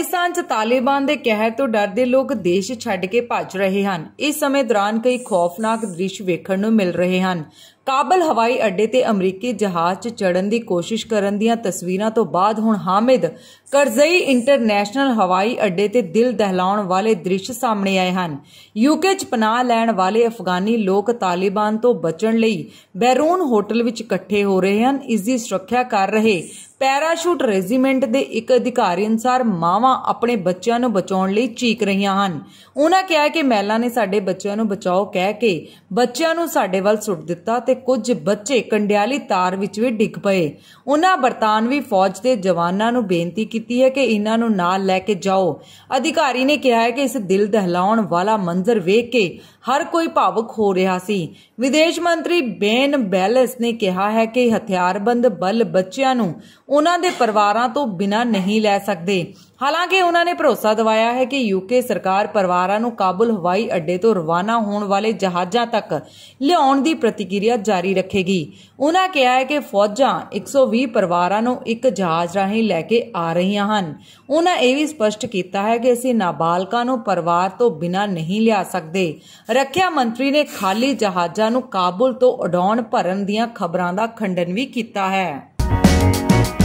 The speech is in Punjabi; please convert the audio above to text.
ਅਫਗਾਨਿਸਤਾਨ 'ਚ ਤਾਲਿਬਾਨ ਦੇ ਕਹਿਰ ਤੋਂ ਡਰਦੇ ਲੋਕ ਦੇਸ਼ ਛੱਡ ਕੇ ਭੱਜ ਰਹੇ ਹਨ ਇਸ ਸਮੇਂ ਦੌਰਾਨ ਕਈ ਖੌਫਨਾਕ ਦ੍ਰਿਸ਼ ਵੇਖਣ ਨੂੰ ਮਿਲ ਰਹੇ ਹਨ ਕਾਬਲ ਹਵਾਈ ਅੱਡੇ ਤੇ ਅਮਰੀਕੀ ਜਹਾਜ਼ 'ਚ ਚੜਨ ਦੀ ਕੋਸ਼ਿਸ਼ ਕਰਨ ਦੀਆਂ ਤਸਵੀਰਾਂ ਤੋਂ ਬਾਅਦ ਹੁਣ ਹਾਮਿਦ ਕਰਜ਼ਈ ਇੰਟਰਨੈਸ਼ਨਲ ਹਵਾਈ ਅੱਡੇ ਤੇ ਦਿਲ ਦਹਿਲਾਉਣ ਵਾਲੇ ਦ੍ਰਿਸ਼ ਸਾਹਮਣੇ ਆਏ ਹਨ ਯੂਕੇ 'ਚ ਪਨਾਹ ਲੈਣ ਵਾਲੇ ਅਫਗਾਨੀ ਲੋਕ ਤਾਲਿਬਾਨ ਤੋਂ ਬਚਣ ਲਈ ਬੈਰੂਨ ਹੋਟਲ ਵਿੱਚ ਇਕੱਠੇ ਹੋ ਰਹੇ ਹਨ ਇਸ ਦੀ ਸੁਰੱਖਿਆ ਕਰ ਰਹੇ ਪੈਰਾਸ਼ੂਟ ਰੈਜੀਮੈਂਟ ਦੇ ਇੱਕ ਅਧਿਕਾਰੀ ਅਨਸਾਰ ਮਾਵਾਂ ਆਪਣੇ ਬੱਚਿਆਂ ਨੂੰ ਬਚਾਉਣ ਲਈ ਚੀਕ ਰਹੀਆਂ ਹਨ ਉਹਨਾਂ ਕਿਹਾ ਕਿ ਮਹਿਲਾ ਨੇ ਸਾਡੇ ਬੱਚਿਆਂ ਨੂੰ ਬਚਾਓ ਕਹਿ ਕੇ ਬੱਚਿਆਂ ਨੂੰ ਸਾਡੇ ਵੱਲ ਸੁੱਟ ਦਿੱਤਾ ਤੇ ਕੁਝ ਬੱਚੇ ਕੰਡਿਆਲੀ ਤਾਰ ਵਿੱਚ ਵੀ ਡਿੱਗ ਪਏ ਉਹਨਾਂ ਬਰਤਾਨਵੀ ਫੌਜ ਦੇ ਜਵਾਨਾਂ ਨੂੰ ਬੇਨਤੀ ਕੀਤੀ ਹੈ ਕਿ ਇਹਨਾਂ ਨੂੰ ਨਾਲ ਲੈ ਕੇ ਜਾਓ ਅਧਿਕਾਰੀ ਨੇ ਕਿਹਾ ਹੈ ਕਿ ਇਸ ਦਿਲ ਦਹਿਲਾਉਣ ਵਾਲਾ ਮੰਜ਼ਰ ਵੇਖ ਕੇ ਹਰ ਕੋਈ ਭਾਵੁਕ ਹੋ ਰਿਹਾ ਸੀ ਵਿਦੇਸ਼ ਮੰਤਰੀ ਬੇਨ ਬੈਲਸ ਨੇ ਕਿਹਾ ਹੈ ਕਿ ਹਥਿਆਰਬੰਦ ਬਲ ਬੱਚਿਆਂ ਨੂੰ ਉਹਨਾਂ ਦੇ ਪਰਿਵਾਰਾਂ ਤੋਂ ਬਿਨਾਂ ਨਹੀਂ ਲੈ ਸਕਦੇ ਹਾਲਾਂਕਿ ਉਹਨਾਂ ਨੇ ਭਰੋਸਾ ਦਿਵਾਇਆ ਹੈ ਕਿ ਯੂਕੇ ਸਰਕਾਰ ਪਰਿਵਾਰਾਂ ਨੂੰ ਕਾਬੁਲ ਹਵਾਈ ਅੱਡੇ ਤੋਂ ਰਵਾਨਾ ਹੋਣ ਵਾਲੇ ਜਹਾਜ਼ਾਂ ਤੱਕ ਲਿਆਉਣ ਦੀ ਪ੍ਰਤੀਕਿਰਿਆ ਜਾਰੀ ਰੱਖੇਗੀ ਉਹਨਾਂ ਕਿਹਾ ਹੈ ਕਿ ਫੌਜਾਂ 120 ਪਰਿਵਾਰਾਂ ਨੂੰ ਇੱਕ ਜਹਾਜ਼ ਰਾਹੀਂ ਲੈ ਕੇ ਆ ਰਹੀਆਂ ਹਨ ਉਹਨਾਂ ਇਹ ਵੀ ਸਪਸ਼ਟ ਕੀਤਾ ਹੈ ਕਿ ਅਸੀਂ ਨਾਬਾਲਕਾਂ ਨੂੰ ਪਰਿਵਾਰ ਤੋਂ ਬਿਨਾਂ ਨਹੀਂ ਲਿਆ ਸਕਦੇ ਰੱਖਿਆ ਮੰਤਰੀ ਨੇ ਖਾਲੀ ਜਹਾਜ਼ਾਂ ਨੂੰ ਕਾਬੁਲ ਤੋਂ ਉਡਾਉਣ ਭਰਨ ਦੀਆਂ ਖਬਰਾਂ ਦਾ ਖੰਡਨ ਵੀ ਕੀਤਾ ਹੈ